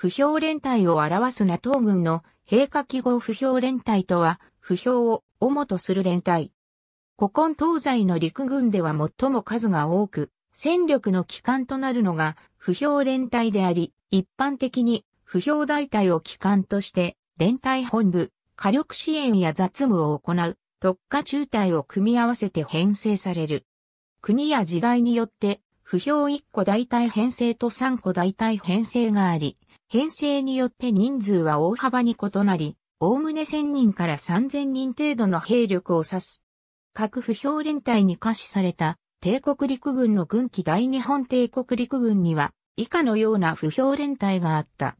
不評連帯を表す NATO 軍の平下記号不評連帯とは、不評を主とする連帯。古今東西の陸軍では最も数が多く、戦力の機関となるのが不評連帯であり、一般的に不評大隊を機関として、連隊本部、火力支援や雑務を行う特化中隊を組み合わせて編成される。国や時代によって、不評1個大隊編成と3個大隊編成があり、編成によって人数は大幅に異なり、おおむね1000人から3000人程度の兵力を指す。各不評連隊に可視された帝国陸軍の軍機大日本帝国陸軍には以下のような不評連隊があった。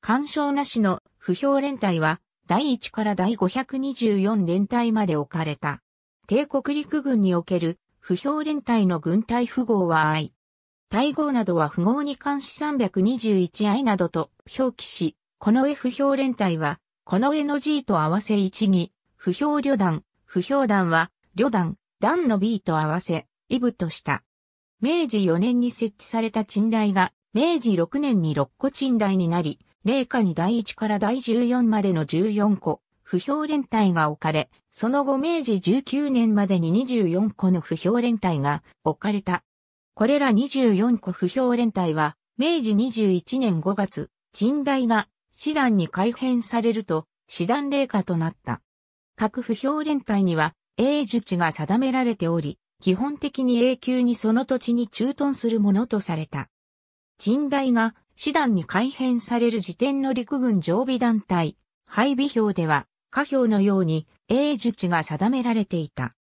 干渉なしの不評連隊は第1から第524連隊まで置かれた。帝国陸軍における不評連隊の軍隊符号は愛。対号などは符号に関し 321i などと表記し、この不評連帯は、この絵の G と合わせ1に、不評旅団、不評団は、旅団、団の B と合わせ、イブとした。明治4年に設置された賃台が、明治6年に6個賃台になり、零下に第1から第14までの14個、不評連帯が置かれ、その後明治19年までに24個の不評連帯が置かれた。これら24個不評連隊は、明治21年5月、陳代が師団に改編されると、師団霊下となった。各不評連隊には、永術地が定められており、基本的に永久にその土地に駐屯するものとされた。陳代が師団に改編される時点の陸軍常備団体、配備表では、下表のように永術地が定められていた。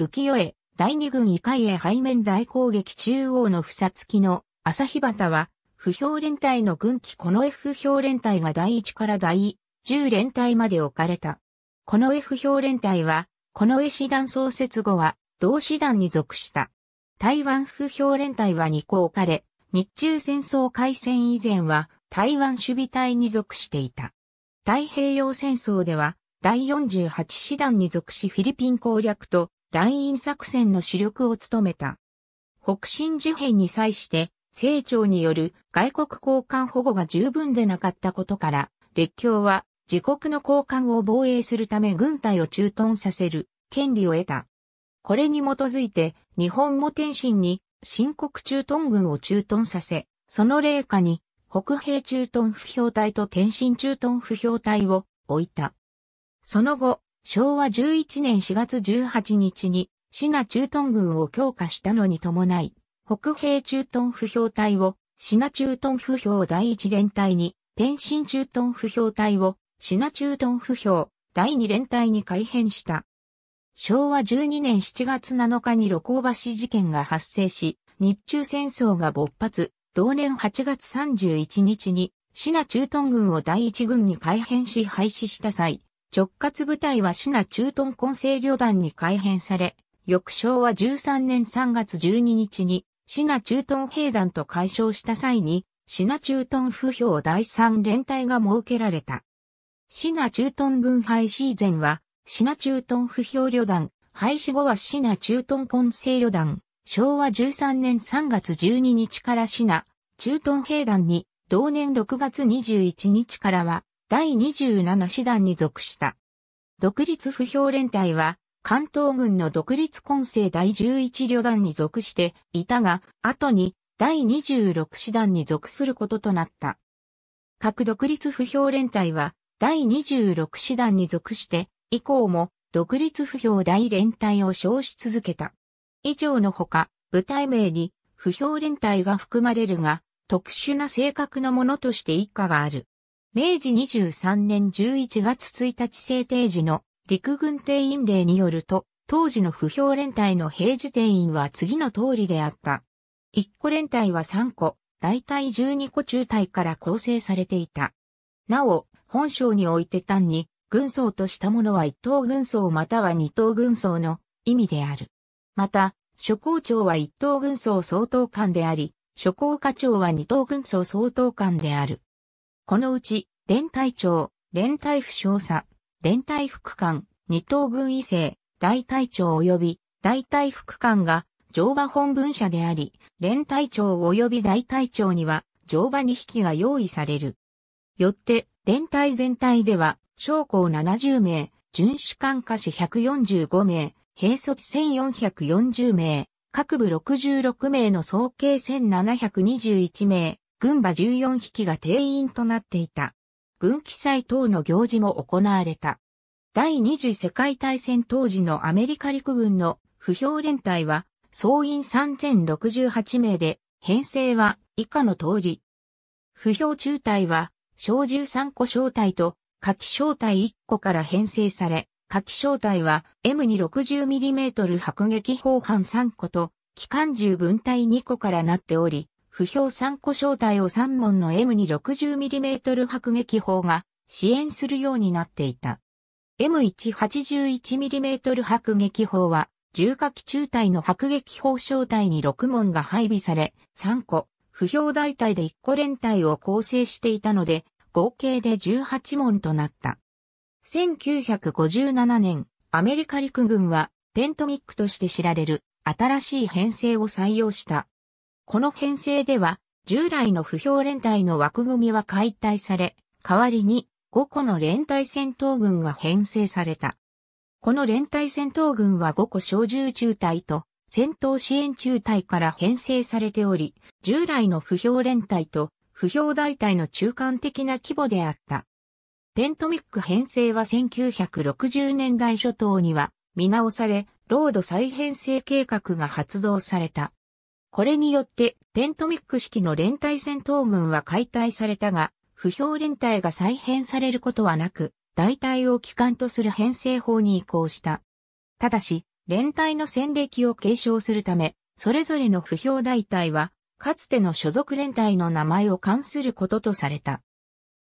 浮世絵、第二軍以下へ背面大攻撃中央の不付きの朝日旗は、不評連隊の軍機この F 評連隊が第1から第10連隊まで置かれた。この F 評連隊は、この絵師団創設後は、同師団に属した。台湾不評連隊は2個置かれ、日中戦争開戦以前は、台湾守備隊に属していた。太平洋戦争では、第48師団に属しフィリピン攻略とライン作戦の主力を務めた。北進事変に際して、清朝による外国交換保護が十分でなかったことから、列強は自国の交換を防衛するため軍隊を駐屯させる権利を得た。これに基づいて、日本も天津に新国駐屯軍を駐屯させ、その霊下に北平駐屯不評隊と天津駐屯不評隊を置いた。その後、昭和11年4月18日に、シナ駐屯軍を強化したのに伴い、北平駐屯不評隊を、シナ駐屯不評第1連隊に、天津駐屯不評隊を、シナ駐屯不評第2連隊に改編した。昭和12年7月7日に露光橋事件が発生し、日中戦争が勃発、同年8月31日に、シナ駐屯軍を第1軍に改編し廃止した際、直轄部隊はシナ駐屯混成旅団に改編され、翌昭和13年3月12日に、シナ駐屯兵団と解消した際に、シナ駐屯不評第3連隊が設けられた。シナ駐屯軍廃止以前は、シナ駐屯不評旅団、廃止後はシナ駐屯混成旅団、昭和13年3月12日からシナ、駐屯兵団に、同年6月21日からは、第27師団に属した。独立不評連隊は、関東軍の独立混成第11旅団に属していたが、後に第26師団に属することとなった。各独立不評連隊は、第26師団に属して、以降も独立不評大連隊を称し続けた。以上のほか、部隊名に不評連隊が含まれるが、特殊な性格のものとして一家がある。明治23年11月1日制定時の陸軍定員令によると、当時の不評連隊の平時定員は次の通りであった。1個連隊は3個、大体12個中隊から構成されていた。なお、本省において単に、軍曹としたものは1等軍曹または2等軍曹の意味である。また、諸校長は1等軍曹総統官であり、諸校課長は2等軍曹総統官である。このうち、連隊長、連隊府少佐、連隊副官、二等軍異性、大隊長及び大隊副官が乗馬本文社であり、連隊長及び大隊長には乗馬2匹が用意される。よって、連隊全体では、将校70名、巡視官下士145名、兵卒1440名、各部66名の総計1721名、軍馬14匹が定員となっていた。軍記祭等の行事も行われた。第二次世界大戦当時のアメリカ陸軍の不評連隊は、総員3068名で、編成は以下の通り。不評中隊は、小銃3個小隊と、下記小隊1個から編成され、下記小隊は M260mm 迫撃砲班3個と、機関銃分隊2個からなっており、不評3個小隊を3門の M260mm 迫撃砲が支援するようになっていた。M181mm 迫撃砲は重火器中隊の迫撃砲小隊に6門が配備され、3個、不評大隊で1個連隊を構成していたので、合計で18門となった。1957年、アメリカ陸軍はペントミックとして知られる新しい編成を採用した。この編成では、従来の不評連隊の枠組みは解体され、代わりに5個の連隊戦闘軍が編成された。この連隊戦闘軍は5個小銃中隊と戦闘支援中隊から編成されており、従来の不評連隊と不評大隊の中間的な規模であった。ペントミック編成は1960年代初頭には見直され、ロード再編成計画が発動された。これによってペントミック式の連帯戦闘群は解体されたが、不評連帯が再編されることはなく、代替を機関とする編成法に移行した。ただし、連帯の戦歴を継承するため、それぞれの不評代替は、かつての所属連帯の名前を冠することとされた。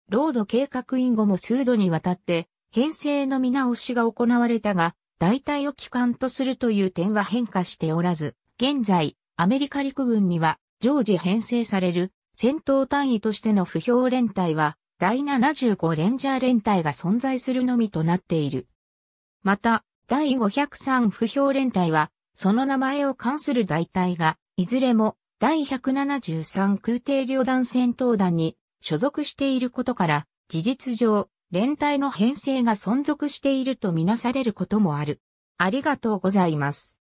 ロード計画員後も数度にわたって、編成の見直しが行われたが、代替を機関とするという点は変化しておらず、現在、アメリカ陸軍には常時編成される戦闘単位としての不評連隊は第75レンジャー連隊が存在するのみとなっている。また、第503不評連隊は、その名前を冠する大隊が、いずれも第173空挺旅団戦闘団に所属していることから、事実上、連隊の編成が存続しているとみなされることもある。ありがとうございます。